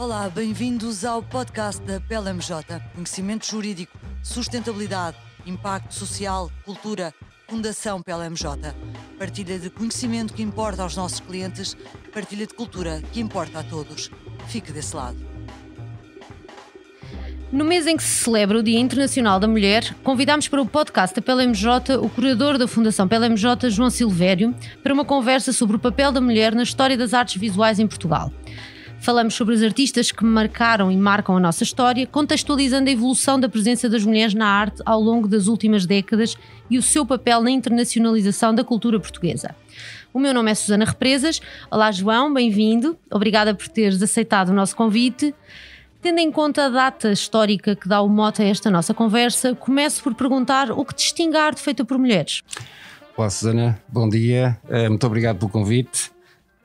Olá, bem-vindos ao podcast da PLMJ. Conhecimento jurídico, sustentabilidade, impacto social, cultura, Fundação PLMJ. Partilha de conhecimento que importa aos nossos clientes, partilha de cultura que importa a todos. Fique desse lado. No mês em que se celebra o Dia Internacional da Mulher, convidámos para o podcast da PLMJ o curador da Fundação PLMJ, João Silvério, para uma conversa sobre o papel da mulher na história das artes visuais em Portugal. Falamos sobre as artistas que marcaram e marcam a nossa história, contextualizando a evolução da presença das mulheres na arte ao longo das últimas décadas e o seu papel na internacionalização da cultura portuguesa. O meu nome é Susana Represas. Olá, João, bem-vindo. Obrigada por teres aceitado o nosso convite. Tendo em conta a data histórica que dá o mote a esta nossa conversa, começo por perguntar o que distingue a arte feita por mulheres. Olá, Susana, bom dia, eh, muito obrigado pelo convite.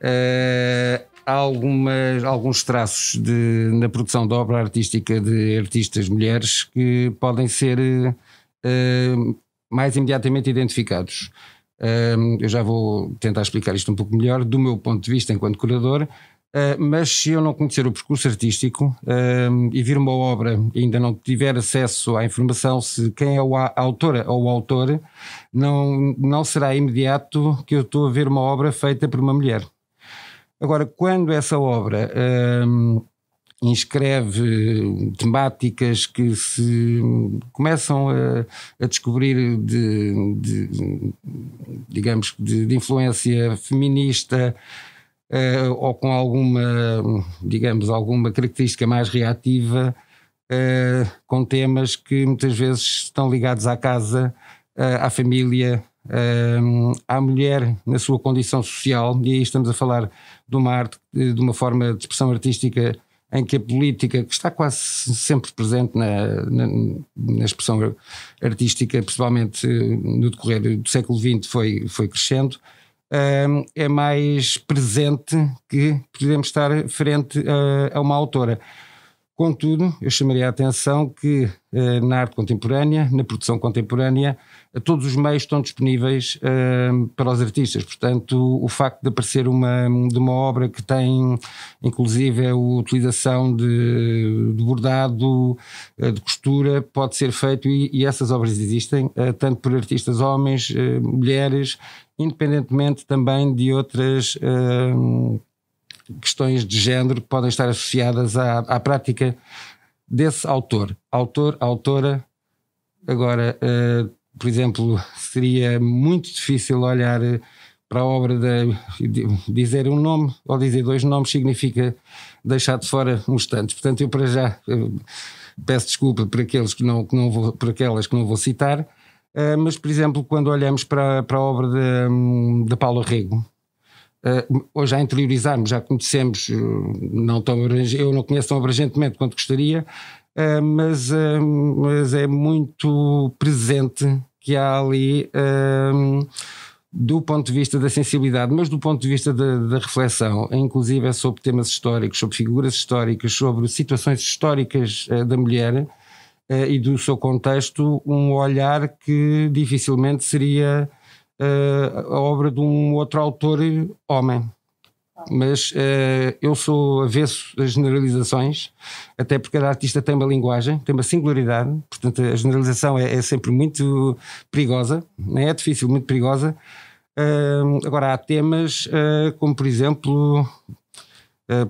Eh, há algumas, alguns traços de, na produção da obra artística de artistas mulheres que podem ser uh, mais imediatamente identificados. Uh, eu já vou tentar explicar isto um pouco melhor, do meu ponto de vista enquanto curador, Uh, mas se eu não conhecer o percurso artístico uh, e vir uma obra e ainda não tiver acesso à informação se quem é o a, a autora ou o autor, não, não será imediato que eu estou a ver uma obra feita por uma mulher. Agora, quando essa obra hum, inscreve temáticas que se começam a, a descobrir de, de, digamos, de, de influência feminista, Uh, ou com alguma, digamos, alguma característica mais reativa, uh, com temas que muitas vezes estão ligados à casa, uh, à família, à mulher na sua condição social, e aí estamos a falar de uma arte, de uma forma de expressão artística em que a política, que está quase sempre presente na, na, na expressão artística, principalmente eh, no decorrer do século XX, foi, foi crescendo, é mais presente que podemos estar frente a, eh, a uma autora. Contudo, eu chamaria a atenção que eh, na arte contemporânea, na produção contemporânea, todos os meios estão disponíveis eh, para os artistas. Portanto, o facto de aparecer uma, de uma obra que tem, inclusive, a utilização de, de bordado, eh, de costura, pode ser feito e, e essas obras existem, tanto por artistas homens, mulheres, independentemente também de outras questões de género que podem estar associadas à, à prática desse autor. Autor, autora. Agora, uh, por exemplo, seria muito difícil olhar eh, para a obra de, dizer um nome ou dizer dois nomes significa deixar de fora uns tantos. Portanto, eu para já eh, peço desculpa para aqueles que não, que não vou, para aquelas que não vou citar, mas por exemplo, quando olhamos para, para a obra de, hum, de Paulo Rego, Uh, ah, hoje já interiorizarmos, já conhecemos, eh, não tão eu não conheço tão abrangentemente quanto gostaria, uh, mas, uh, mas é muito presente que há ali do ponto de vista da sensibilidade, mas do ponto de vista da, da, reflexão, inclusive é sobre temas históricos, sobre figuras históricas, sobre situações históricas da mulher e do seu contexto, um olhar que dificilmente seria uh, a obra de um outro autor homem. Mas uh, eu sou avesso às generalizações, até porque cada artista tem uma linguagem, tem uma singularidade, portanto a generalização é, é sempre muito perigosa, é? é difícil, muito perigosa. Uh, agora, há temas eh, como, por exemplo,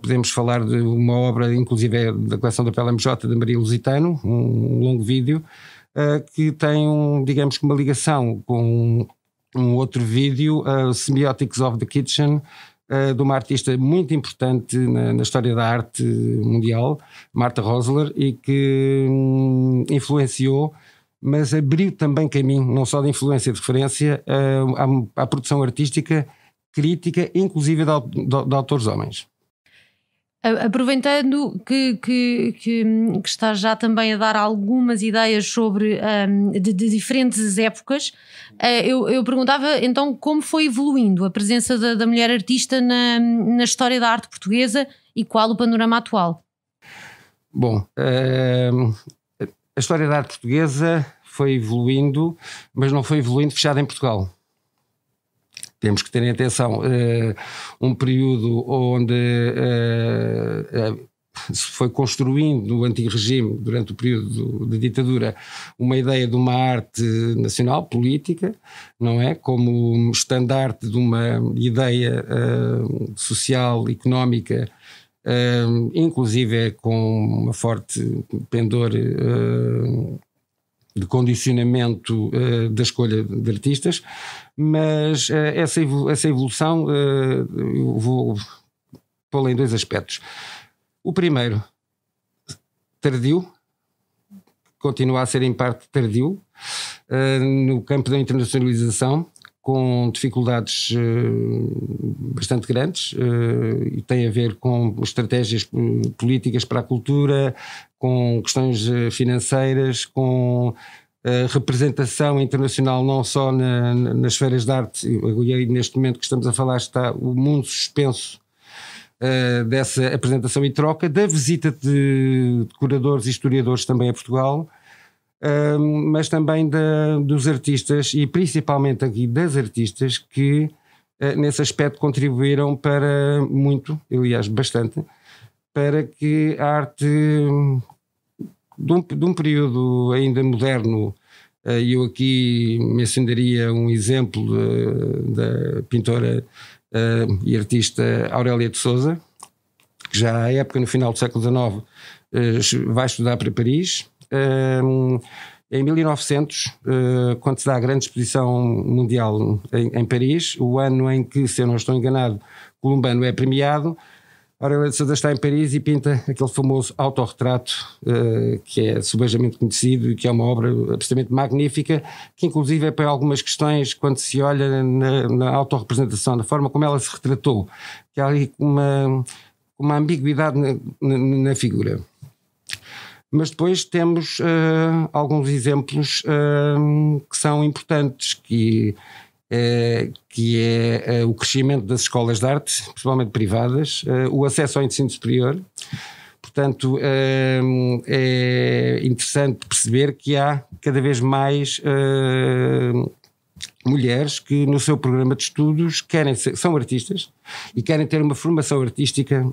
podemos falar de uma obra, inclusive da coleção da PLMJ, da Maria Lusitano, um longo vídeo, que tem, um, digamos uma ligação com um outro vídeo, uh, Semiotics of the Kitchen, uh, de uma artista muito importante na, na, história da arte mundial, Marta Rosler, e que um, influenciou, mas abriu também caminho, não só de influência de referência, uh, à, à, produção artística crítica, inclusive de, de, de autores homens. Aproveitando que, que, que, que estás já também a dar algumas ideias sobre um, de, de, diferentes épocas, uh, eu, eu, perguntava então como foi evoluindo a presença da, da mulher artista na, na, história da arte portuguesa e qual o panorama atual? Bom, uh, a história da arte portuguesa foi evoluindo, mas não foi evoluindo fechada em Portugal. Temos que ter em atenção eh, um período onde eh, eh, se foi construindo no antigo regime, durante o período de ditadura, uma ideia de uma arte nacional, política, não é? Como um estandarte de uma ideia uh, social, económica, uh, inclusive é com uma forte pendor uh, de condicionamento uh, da escolha de artistas, mas uh, essa, evolu essa evolução uh, eu vou pô-la em dois aspectos. O primeiro, tardio, continua a ser em parte tardio, no campo da internacionalização, com dificuldades bastante grandes e tem a ver com estratégias políticas para a cultura, com questões eh, financeiras, com eh, representação internacional não só na, nas esferas de arte, e aí neste momento que estamos a falar está o mundo suspenso uh, dessa apresentação e troca, da visita de, de curadores e historiadores também a Portugal, uh, mas também da, dos artistas e principalmente aqui das artistas que uh, nesse aspecto contribuíram para muito, aliás bastante, para que a arte hum, de um, de um período ainda moderno, eh, e eu aqui mencionaria um exemplo eh, da pintora eh, e artista Aurélia de Souza, que já à época, no final do século XIX, vai estudar para Paris. Hum, em 1900, quando se dá a grande exposição mundial em Paris, o ano em que, se eu não estou enganado, Columbano é premiado, Ora, o Sousa está em Paris e pinta aquele famoso autorretrato uh, que é subejamente conhecido e que é uma obra absolutamente magnífica, que inclusive é para algumas questões quando se olha na, na autorrepresentação, na forma como ela se retratou, que há ali uma, uma ambiguidade na, na, na figura. Mas depois temos uh, alguns exemplos uh, que são importantes, que eh, que é eh, o crescimento das escolas de arte, principalmente privadas, eh, o acesso ao ensino superior. Portanto, é interessante perceber que há cada vez mais mulheres que no seu programa de estudos querem ser, são artistas e querem ter uma formação artística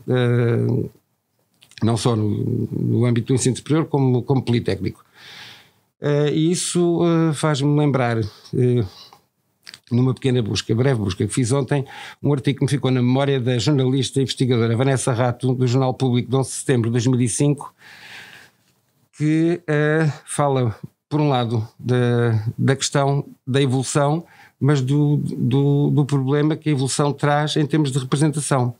não só no, no, âmbito do ensino superior como, como politécnico e isso faz-me lembrar numa pequena busca, breve busca que fiz ontem, um artigo que me ficou na memória da jornalista e investigadora Vanessa Rato, do Jornal Público de 11 de setembro de 2005, que uh, fala, por um lado, da, da questão da evolução, mas do, do, do problema que a evolução traz em termos de representação.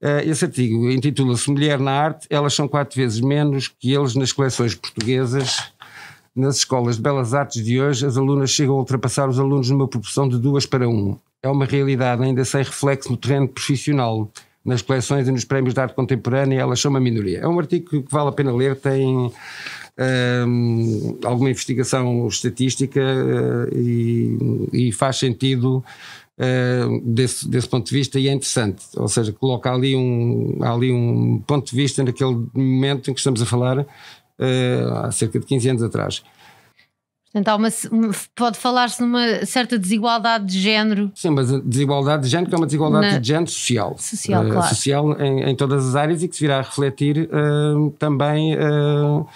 Uh, esse artigo intitula-se Mulher na Arte, elas são quatro vezes menos que eles nas coleções portuguesas nas escolas de belas artes de hoje, as alunas chegam a ultrapassar os alunos numa proporção de duas para um. É uma realidade ainda sem reflexo no terreno profissional. Nas coleções e nos prémios de arte contemporânea, elas são uma minoria. É um artigo que vale a pena ler, tem um, alguma investigação estatística uh, e, e, faz sentido uh, desse, desse, ponto de vista e é interessante. Ou seja, coloca ali um, ali um ponto de vista naquele momento em que estamos a falar uh, há cerca de 15 anos atrás. Portanto, pode falar-se numa certa desigualdade de género. Sim, mas a desigualdade de género que é uma desigualdade na... de género social. Social, uh, claro. Social em, em, todas as áreas e que se virá a refletir uh, também uh,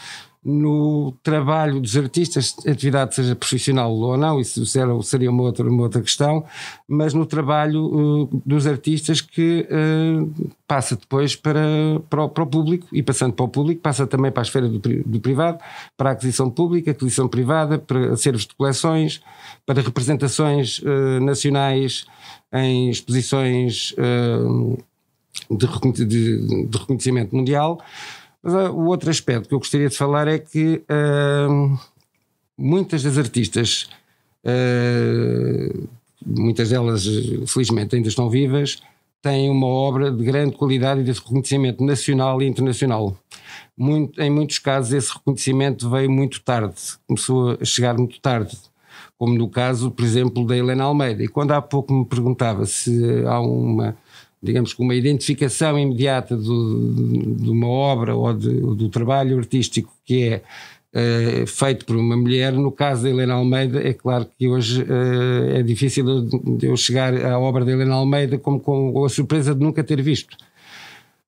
no trabalho dos artistas, atividade seja profissional ou não, isso seria uma outra, uma outra questão, mas no trabalho uh, dos artistas que uh, passa depois para, para o, para, o, público e passando para o público passa também para a esfera do, do privado, para a aquisição pública, aquisição privada, para acervos de coleções, para representações uh, nacionais em exposições de, de, de reconhecimento mundial mas ah, o outro aspecto que eu gostaria de falar é que uh, muitas das artistas, uh, muitas delas felizmente ainda estão vivas, têm uma obra de grande qualidade e de reconhecimento nacional e internacional. Muito, em muitos casos esse reconhecimento veio muito tarde, começou a chegar muito tarde como no caso, por exemplo, da Helena Almeida. E quando há pouco me perguntava se há uma digamos que uma identificação imediata do, de uma obra ou de, do trabalho artístico que é Uh, feito por uma mulher. No caso da Helena Almeida, é claro que hoje uh, é difícil eu chegar à obra da Helena Almeida como com a surpresa de nunca ter visto.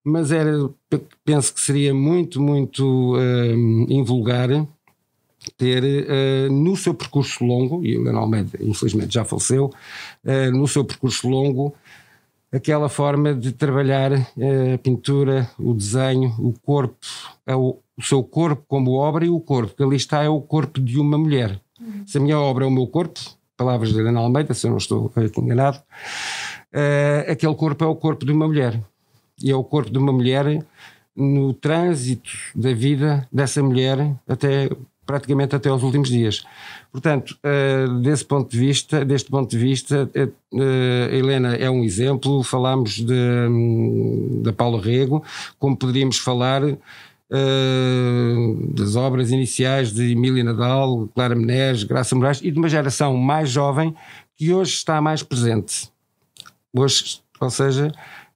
Mas era, penso que seria muito, muito uh, invulgar ter no seu percurso longo, e a Helena Almeida infelizmente já faleceu, no seu percurso longo, aquela forma de trabalhar eh, a pintura, o desenho, o corpo, é o seu corpo como obra e o corpo que ali está é o corpo de uma mulher. Uhum. Se a minha obra é o meu corpo, palavras de Helena Almeida, se eu não estou eh, enganado, uh, aquele corpo é o corpo de uma mulher. E é o corpo de uma mulher no trânsito da vida dessa mulher até praticamente até os últimos dias. Portanto, eh, desse ponto de vista, deste ponto de vista, a eh, eh, Helena é um exemplo. Falámos hum, da Paula Rego, como poderíamos falar das obras iniciais de Emília Nadal, Clara Menezes, Graça Moraes e de uma geração mais jovem que hoje está mais presente. Hoje, ou seja,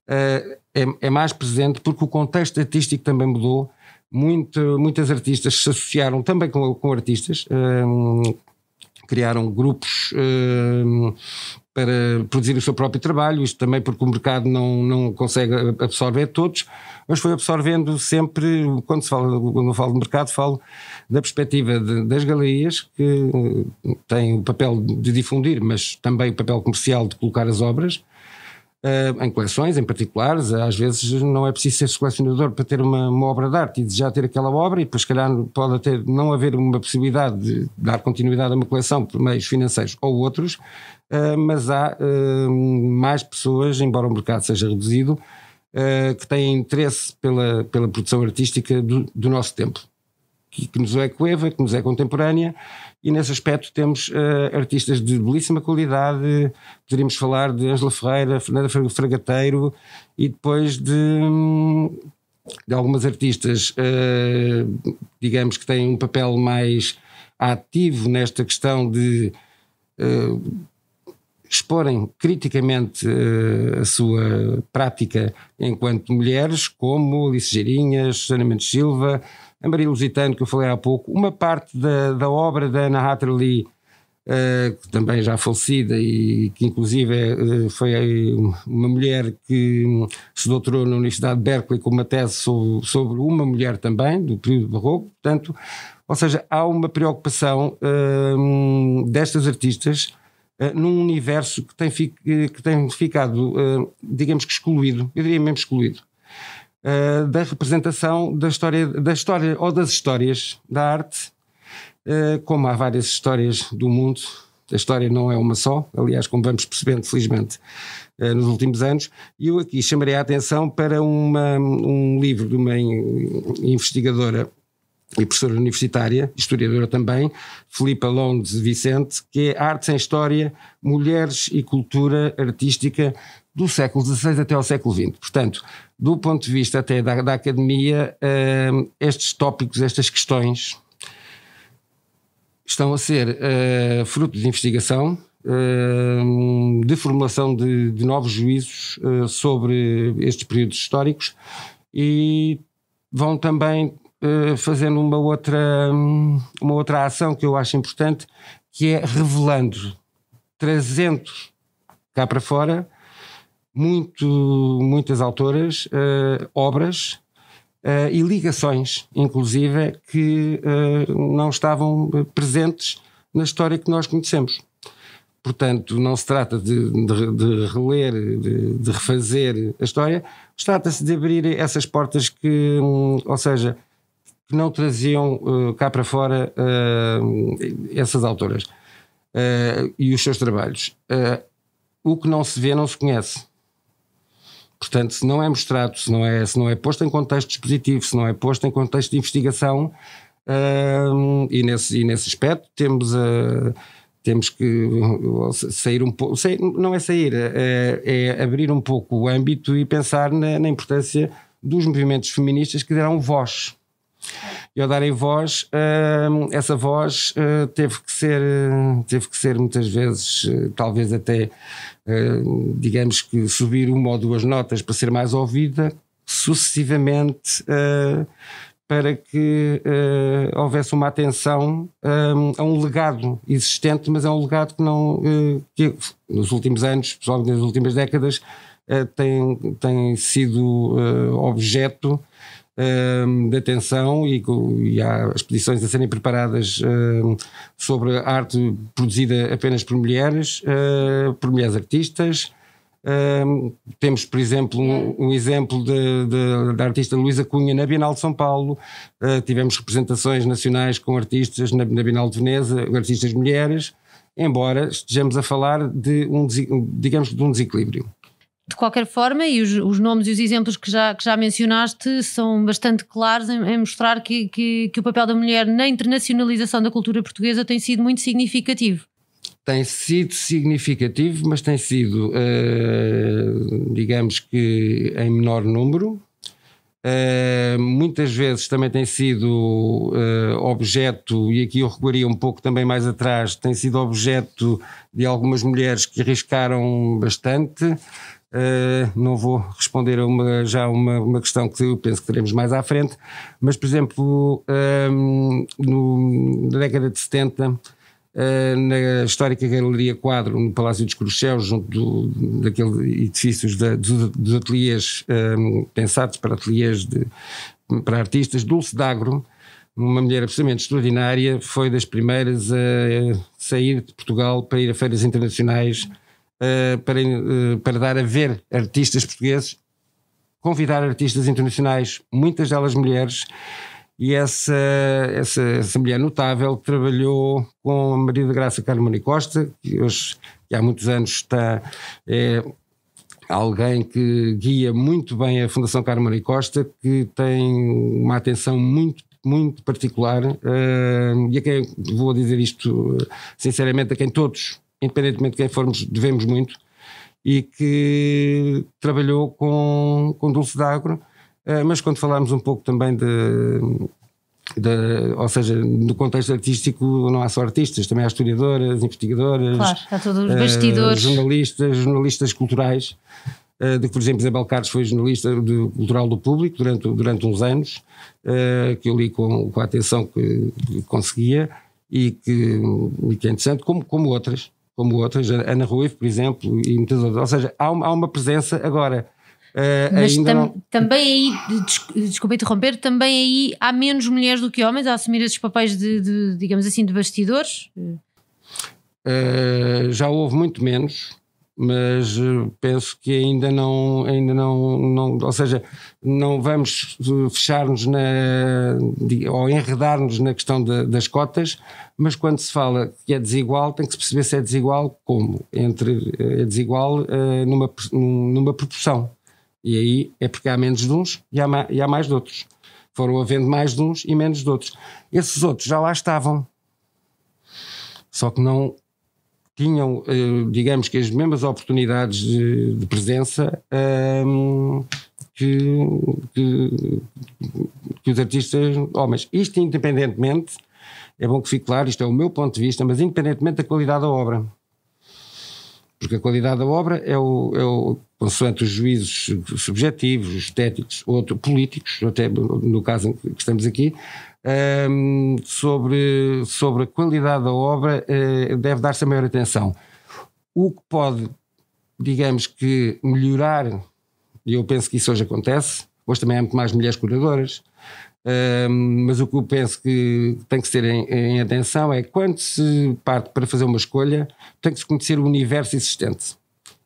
é, é mais presente porque o contexto artístico também mudou. Muito, muitas artistas se associaram também com, com artistas, um, criaram grupos ehm, para produzir o seu próprio trabalho, isto também porque o mercado não, não consegue absorver todos, mas foi absorvendo sempre, quando, se fala, quando falo de mercado, falo da perspectiva de, das galerias, que eh, têm o papel de difundir, mas também o papel comercial de colocar as obras, Uh, em coleções, em particulares, eh, às vezes não é preciso ser colecionador para ter uma, uma obra de arte e desejar ter aquela obra, e depois, se calhar, pode até não haver uma possibilidade de dar continuidade a uma coleção por meios financeiros ou outros, uh, mas há uh, mais pessoas, embora o mercado seja reduzido, que têm interesse pela, pela produção artística do, do nosso tempo que, que, nos é coeva, que nos é contemporânea, e nesse aspecto temos uh, artistas de belíssima qualidade. Poderíamos falar de Angela Ferreira, Fernanda Fragateiro e depois de, hum, de algumas artistas, uh, digamos, que têm um papel mais ativo nesta questão de. Uh, exporem criticamente uh, a sua prática enquanto mulheres, como Alice Geirinhas, Susana Mendes Silva, a Maria Lusitano, que eu falei há pouco, uma parte da, da obra da Anna Hatterley, uh, eh, que também já falecida e que inclusive é, eh, foi uma mulher que hum, se doutorou na Universidade de Berkeley com uma tese sobre, sobre uma mulher também, do período barroco, portanto, ou seja, há uma preocupação uh, destas artistas num universo que tem, fi, que tem ficado, digamos que excluído, eu diria mesmo excluído uh, da representação da história, da história ou das histórias da arte, uh, como há várias histórias do mundo, a história não é uma só, aliás, como vamos percebendo, felizmente, uh, nos últimos anos. E eu aqui chamarei a atenção para uma, um livro de uma investigadora e professora universitária, historiadora também, Filipa Alonso Vicente, que é Arte sem História, Mulheres e Cultura Artística do século XVI até ao século XX. Portanto, do ponto de vista até da, da academia, uh, estes tópicos, estas questões, estão a ser uh, fruto de investigação, uh, de formulação de, de novos juízos eh, sobre estes períodos históricos e vão também eh, fazendo uma outra, uma outra ação que eu acho importante, que é revelando, trazendo cá para fora muito, muitas autoras, uh, obras uh, e ligações, inclusive, que uh, não estavam presentes na história que nós conhecemos. Portanto, não se trata de, de, de reler, de, de, refazer a história, trata-se de abrir essas portas que, hum, ou seja, que não traziam cá para fora essas autoras e os seus trabalhos o que não se vê não se conhece. Portanto, se não é mostrado, se não é, se não é posto em contexto dispositivo, se não é posto em contexto de investigação, hum, e, nesse, e nesse aspecto temos a temos que sair um pouco, não é sair, é, é, abrir um pouco o âmbito e pensar na, na, importância dos movimentos feministas que deram voz e ao darem voz, hum, essa voz eh, teve que ser, eh, teve que ser muitas vezes, eh, talvez até, digamos que subir uma ou duas notas para ser mais ouvida, sucessivamente, para que houvesse uma atenção hum, a um legado existente, mas é um legado que não, que nos últimos anos, principalmente nas últimas décadas, tem, tem sido objeto Ehm, de atenção e, e há exposições a serem preparadas ehm, sobre arte produzida apenas por mulheres, eh, por mulheres artistas. Um, ehm, temos, por exemplo, um, um exemplo da artista Luísa Cunha na Bienal de São Paulo. Uh, tivemos representações nacionais com artistas na, na, Bienal de Veneza, artistas mulheres, embora estejamos a falar de um, digamos, de um desequilíbrio de qualquer forma, e os, os, nomes e os exemplos que já, que já mencionaste são bastante claros em, em mostrar que, que, que, o papel da mulher na internacionalização da cultura portuguesa tem sido muito significativo. Tem sido significativo, mas tem sido, uh, digamos que, em menor número. Uh, muitas vezes também tem sido uh, objeto, e aqui eu recuaria um pouco também mais atrás, tem sido objeto de algumas mulheres que arriscaram bastante, Uh, não vou responder a uma, já uma, uma questão que eu penso que teremos mais à frente, mas, por exemplo, ehm, no, na década de 70, uh, eh, na histórica Galeria Quadro, no Palácio dos Cruxéus, junto do, daquele edifícios da, dos, dos ateliês ehm, pensados para ateliês de, para artistas, Dulce D'Agro, uma mulher absolutamente extraordinária, foi das primeiras a sair de Portugal para ir a feiras internacionais uh, para, uh, para dar a ver artistas portugueses, convidar artistas internacionais, muitas delas mulheres, e essa, essa, essa mulher notável trabalhou com a Maria de Graça Carmona Costa, que hoje, que há muitos anos está. É, alguém que guia muito bem a Fundação Carmona e Costa, que tem uma atenção muito muito particular uh, e a quem vou dizer isto sinceramente a quem todos independentemente de quem formos, devemos muito, e que trabalhou com, com Dulce D'Agro, eh, mas quando falámos um pouco também de, de, ou seja, no contexto artístico não há só artistas, também há historiadoras, investigadoras, claro, há todos os bastidores. Uh, jornalistas, jornalistas culturais, uh, de que, por exemplo, Isabel Carlos foi jornalista do, cultural do público durante, durante uns anos, uh, que eu li com, com a atenção que, que conseguia e que, e que é interessante, como, como outras como outras, Ana Ruiz por exemplo, e muitas outras. Ou seja, há uma, há uma presença agora. Uh, Mas tam, não... também aí, des, desculpa interromper, também aí há menos mulheres do que homens a assumir esses papéis de, de digamos assim, de bastidores? Uh, já houve muito menos mas eh, penso que ainda não, ainda não, não ou seja, não vamos eh, fechar-nos na, ou enredar-nos na questão de, das cotas, mas quando se fala que é desigual, tem que se perceber se é desigual como, entre, eh, é desigual uh, numa, numa proporção, e aí é porque há menos de uns e há, e há mais de outros, foram havendo mais de uns e menos de outros, esses outros já lá estavam, só que não tinham, eh, digamos que, as mesmas oportunidades de, de presença um, ehm, que, que, que, os artistas homens. Oh, isto independentemente, é bom que fique claro, isto é o meu ponto de vista, mas independentemente da qualidade da obra porque a qualidade da obra é o, é o consoante os juízos subjetivos, estéticos, outros políticos, até no caso que estamos aqui, um, sobre, sobre a qualidade da obra uh, deve dar-se a maior atenção. O que pode, digamos que, melhorar, e eu penso que isso hoje acontece, hoje também há muito mais mulheres curadoras, mas o que eu penso que tem que ser em, em, atenção é quando se parte para fazer uma escolha, tem que se conhecer o universo existente.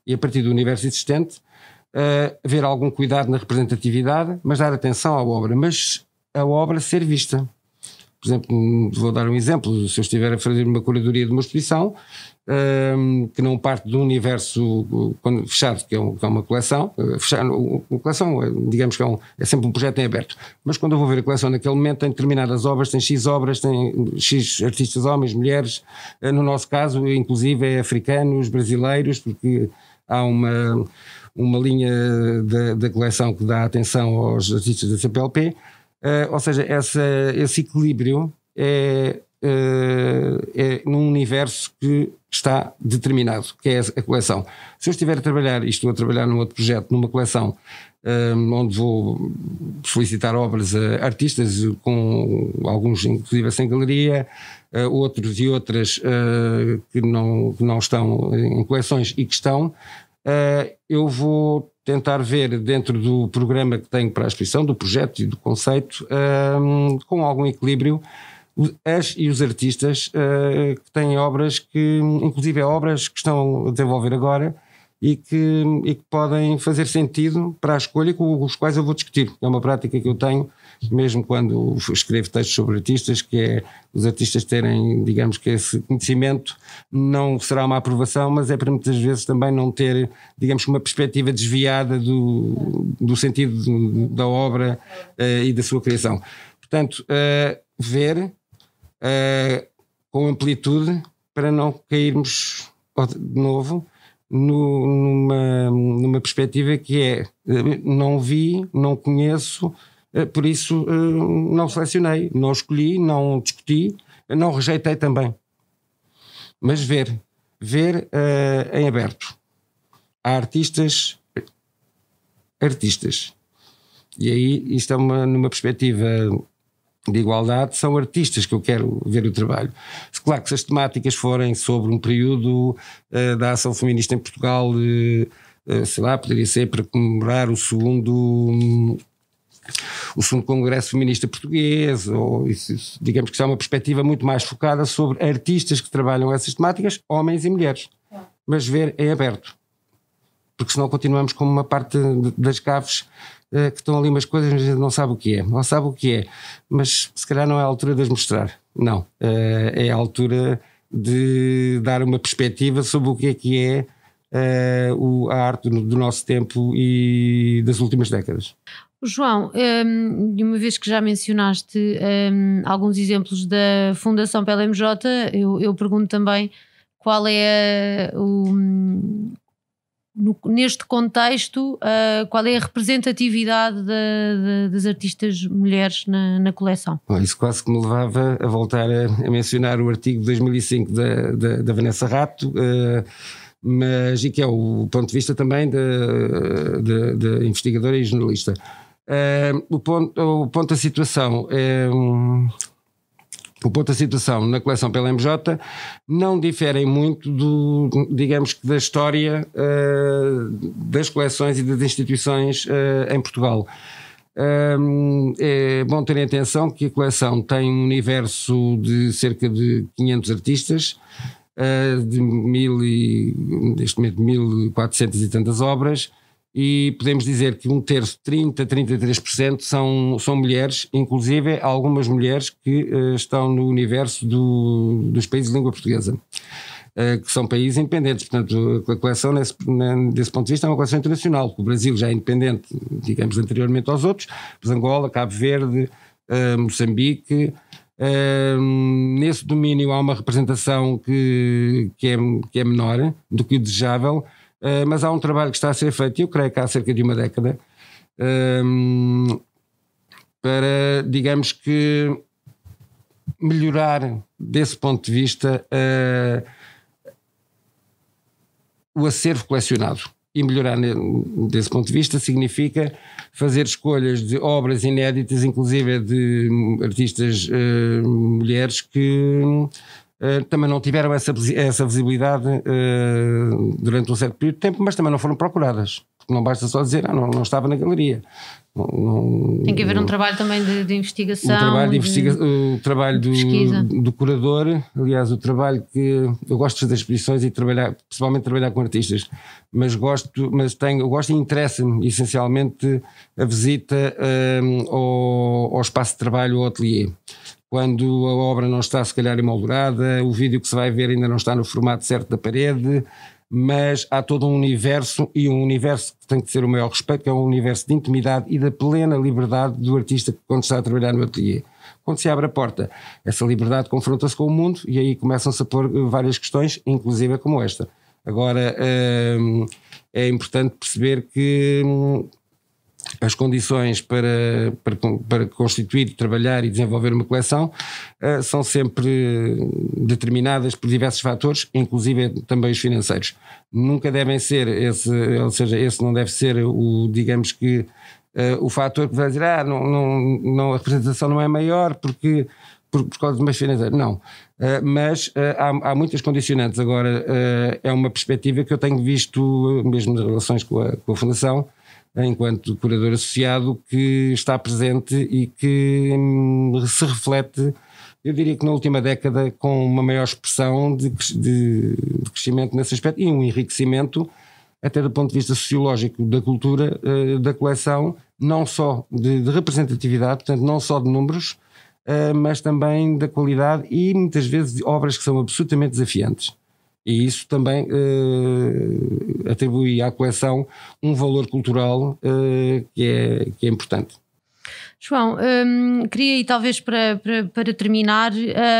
E a partir do universo existente, uh, haver algum cuidado na representatividade, mas dar atenção à obra, mas a obra ser vista. Por exemplo, vou dar um exemplo: se eu estiver a fazer uma curadoria de uma exposição, um, que não parte do universo fechado, que é, um, que é uma coleção, fechado, uma coleção, é, digamos que é, um, é, sempre um projeto em aberto, mas quando eu vou ver a coleção naquele momento, tem determinadas obras, tem X obras, tem X artistas homens, mulheres, eh, no nosso caso, inclusive, é africanos, brasileiros, porque há uma, uma linha da coleção que dá atenção aos artistas da CPLP. Eh, ou seja, essa, esse equilíbrio é, uh, é num universo que está determinado, que é a coleção. Se eu estiver a trabalhar, e estou a trabalhar num outro projeto, numa coleção, um, eh, onde vou solicitar obras a artistas, com alguns inclusive sem galeria, uh, outros e outras uh, que, não, que não estão em coleções e que estão, uh, eu vou tentar ver dentro do programa que tenho para a exposição, do projeto e do conceito, um, com algum equilíbrio, as e os artistas uh, que têm obras que, inclusive é obras que estão a desenvolver agora e que, e que podem fazer sentido para a escolha com os quais eu vou discutir. É uma prática que eu tenho mesmo quando escrevo textos sobre artistas, que é os artistas terem, digamos que esse conhecimento não será uma aprovação, mas é para muitas vezes também não ter, digamos, uma perspectiva desviada do, do sentido da obra uh, e da sua criação. Portanto, uh, ver uh, com amplitude para não cairmos de novo no, numa, numa perspectiva que é não vi, não conheço, eh, por isso, eh, não selecionei, não escolhi, não discuti, não rejeitei também. Mas ver, ver uh, em aberto. Há artistas, artistas. E aí, isto é uma, numa perspectiva de igualdade, são artistas que eu quero ver o trabalho. Claro que se as temáticas forem sobre um período uh, da ação feminista em Portugal, uh, sei lá, poderia ser para comemorar o segundo. Um, o segundo Congresso Feminista Português, ou isso, isso, digamos que já é uma perspectiva muito mais focada sobre artistas que trabalham essas temáticas, homens e mulheres. Mas ver é aberto. Porque senão continuamos como uma parte das caves eh, que estão ali umas coisas, mas a gente não sabe o que é. Não sabe o que é, mas se calhar não é a altura de as mostrar. Não. Uh, é a altura de dar uma perspectiva sobre o que é que é Uh, o, a arte do, nosso tempo e das últimas décadas. João, hum, uma vez que já mencionaste hum, alguns exemplos da Fundação PLMJ, eu, eu pergunto também qual é o, hum, no, neste contexto, uh, qual é a representatividade de, de, das artistas mulheres na, na coleção? isso quase que me levava a voltar a, a mencionar o artigo de 2005 da, da, da Vanessa Rato. Uh, ah, mas e que é o ponto de vista também da investigadora e jornalista. Eh, o, ponto, o ponto da situação é. o ponto da situação na coleção pela MJ não diferem muito do, digamos que da história uh, das coleções e das instituições uh, em Portugal. Um, é bom ter em atenção que a coleção tem um universo de cerca de 500 artistas, uh, de mil e, neste momento 1400 e tantas obras, e podemos dizer que um terço, 30, 33% são, são mulheres, inclusive algumas mulheres que uh, estão no universo do, dos países de língua portuguesa, uh, que são países independentes. Portanto, a coleção, nesse, desse ponto de vista, é uma coleção internacional, porque o Brasil já é independente, digamos, anteriormente aos outros, Angola, Cabo Verde, uh, Moçambique. nesse domínio há uma representação que, que, é, que é menor do que o desejável, eh, mas há um trabalho que está a ser feito, eu creio que há cerca de uma década, um, ehm, para, digamos que, melhorar, desse ponto de vista, uh, o acervo colecionado. E melhorar desse ponto de vista significa fazer escolhas de obras inéditas, inclusive de hum, artistas uh, mulheres que eh, também não tiveram essa, essa visibilidade eh, durante um certo período de tempo, mas também não foram procuradas. não basta só dizer, ah, não, não estava na galeria. Não, não, Tem que haver um trabalho também de, de investigação. O trabalho, de investiga de, o trabalho do, do curador, aliás, o trabalho que eu gosto de fazer exposições e trabalhar, principalmente trabalhar com artistas, mas gosto, mas tenho, gosto e interessa-me essencialmente a visita um, ehm, ao, ao, espaço de trabalho, ao ateliê quando a obra não está, se calhar, emoldurada, o vídeo que se vai ver ainda não está no formato certo da parede, mas há todo um universo e um universo que tem que ser o maior respeito, que é um universo de intimidade e da plena liberdade do artista quando está a trabalhar no ateliê. Quando se abre a porta, essa liberdade confronta-se com o mundo e aí começam-se a pôr eh, várias questões, inclusive como esta. Agora, eh, é importante perceber que hum, as condições para, para, para, constituir, trabalhar e desenvolver uma coleção uh, são sempre determinadas por diversos fatores, inclusive também os financeiros. Nunca devem ser esse, ou seja, esse não deve ser o, digamos que, uh, o fator que vai dizer, ah, não, não, não, a representação não é maior porque por, por causa de umas financeiros Não. Uh, mas uh, há, há, muitas condicionantes. Agora, uh, é uma perspectiva que eu tenho visto, mesmo nas relações com a, com a Fundação, enquanto curador associado, que está presente e que hum, se reflete, eu diria que na última década, com uma maior expressão de, de, de crescimento nesse aspecto e um enriquecimento, até do ponto de vista sociológico, da cultura, eh, da coleção, não só de, de representatividade, portanto, não só de números, eh, mas também da qualidade e muitas vezes obras que são absolutamente desafiantes. E isso também uh, atribui à coleção um valor cultural uh, que, é, que é importante. João, um, queria e talvez para, para, para terminar.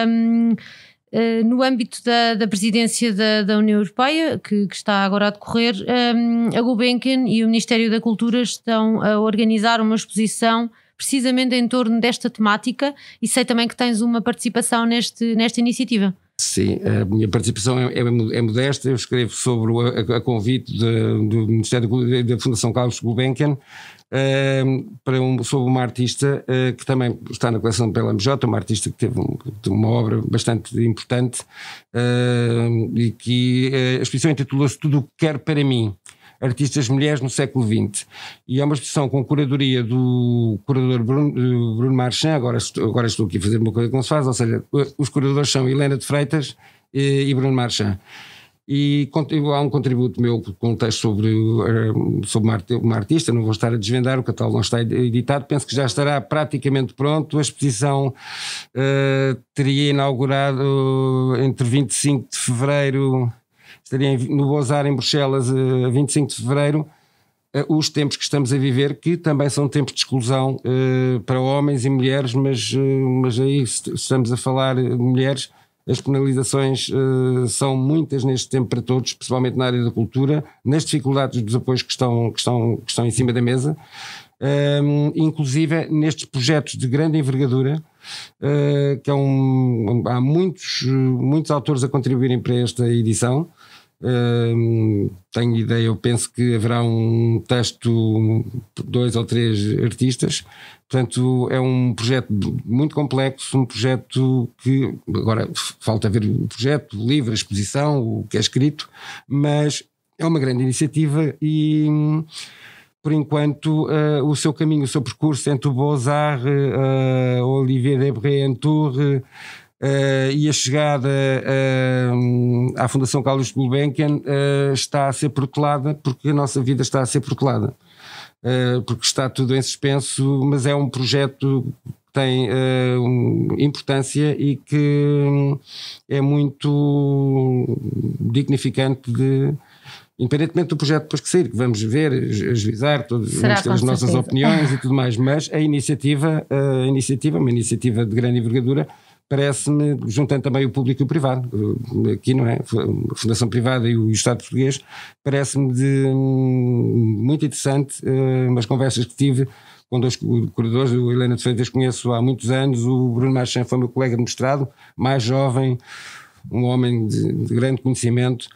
Um, Uh, eh, no âmbito da, da presidência da, da, União Europeia, que, que, está agora a decorrer, um, a Gulbenkian e o Ministério da Cultura estão a organizar uma exposição precisamente em torno desta temática e sei também que tens uma participação neste, nesta iniciativa. Sim, a minha participação é, é, é modesta. Eu escrevo sobre o, a, a convite de, do Ministério da Fundação Carlos Gulbenkian uh, para um, sobre uma artista uh, que também está na coleção pela MJ, uma artista que teve, um, uma obra bastante importante uh, e que eh, a exposição intitulou se Tudo o que quero para mim artistas mulheres no século XX. E é uma exposição com curadoria do curador Bruno, eh, Bruno Marchand, agora estou, agora estou aqui a fazer uma coisa que não se faz, ou seja, os curadores são Helena de Freitas e, eh, e Bruno Marchand e há um contributo meu com um texto sobre, eh, sobre uma artista, não vou estar a desvendar, o catálogo não está editado, penso que já estará praticamente pronto, a exposição uh, teria inaugurado entre 25 de Fevereiro estaria no Bozar em Bruxelas a eh, 25 de fevereiro, eh, os tempos que estamos a viver, que também são tempos de exclusão eh, para homens e mulheres, mas, mas aí estamos a falar de mulheres, as penalizações são muitas neste tempo para todos, principalmente na área da cultura, nas dificuldades dos apoios que estão, que estão, que estão em cima da mesa. Um, ehm, inclusive nestes projetos de grande envergadura, uh, que é um, há muitos, muitos autores a contribuírem para esta edição, tenho ideia, eu penso que haverá um texto dois ou três artistas. Portanto, é um projeto muito complexo, um projeto que agora falta ver o projeto, o livro, a exposição, o que é escrito, mas é uma grande iniciativa e por enquanto, uh, o seu caminho, o seu percurso entre o Beaux-Arts, uh, Olivier Debré Entour uh, e a chegada uh, à Fundação Carlos Gulbenkian uh, está a ser protelada porque a nossa vida está a ser protelada. porque está tudo em suspenso, mas é um projeto que tem importância e que é muito dignificante de, independentemente do projeto depois que sair, que vamos ver, ajuizar, todos, vamos ter as nossas opiniões e tudo mais, mas a iniciativa, a iniciativa, uma iniciativa de grande envergadura, parece-me, juntando também o público e o privado, eh, aqui não é? A Fundação Privada e o Estado Português, parece-me hum, muito interessante eh, umas conversas que tive com dois corredores, o Helena de Freitas conheço há muitos anos, o Bruno Marchand foi meu colega de mestrado, mais jovem, um homem de, de grande conhecimento,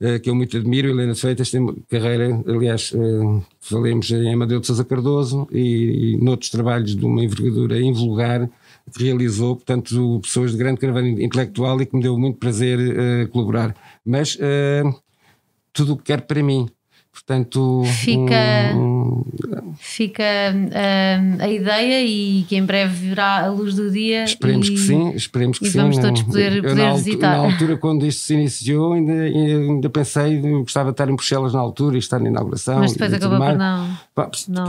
eh, que eu muito admiro, Helena de Freitas tem carreira, aliás, falamos falemos em Amadeu de Sousa Cardoso e, e noutros trabalhos de uma envergadura invulgar, realizou, portanto, pessoas de grande caravana intelectual e que me deu muito prazer uh, colaborar. Mas uh, tudo o que quero para mim, Portanto, fica, um, fica um, a ideia e que em breve virá a luz do dia. Esperemos e, que sim, esperemos que e sim. Vamos todos poder, poder na visitar. Altura, na altura, quando isto se iniciou, ainda, ainda pensei, gostava de estar em Bruxelas na altura e estar na inauguração. Mas depois acabou por não,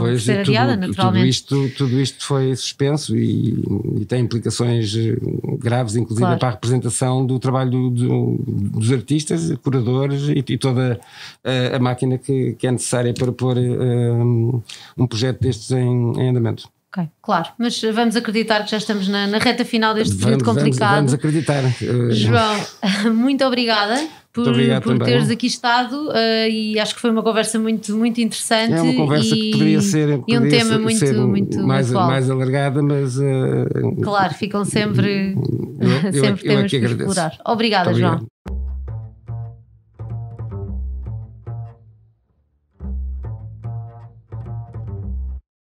não ser adiada, tudo, naturalmente. Tudo isto, tudo isto foi suspenso e, e tem implicações eh, graves, inclusive claro. para a representação do trabalho do, dos artistas, curadores e, e toda a, a máquina que que, é necessária para pôr um, um projeto destes em, em andamento. Ok, claro, mas vamos acreditar que já estamos na, na reta final deste vamos, período complicado. Vamos, vamos acreditar. Eh, João, muito obrigada por, muito por teres aqui estado uh, e acho que foi uma conversa muito, muito interessante. É uma conversa e, que poderia ser e um tema muito, muito mais, muito mais alargada, mas. Uh, claro, ficam sempre, eu, sempre eu, temas eu é que agradeço. explorar. Obrigada, João.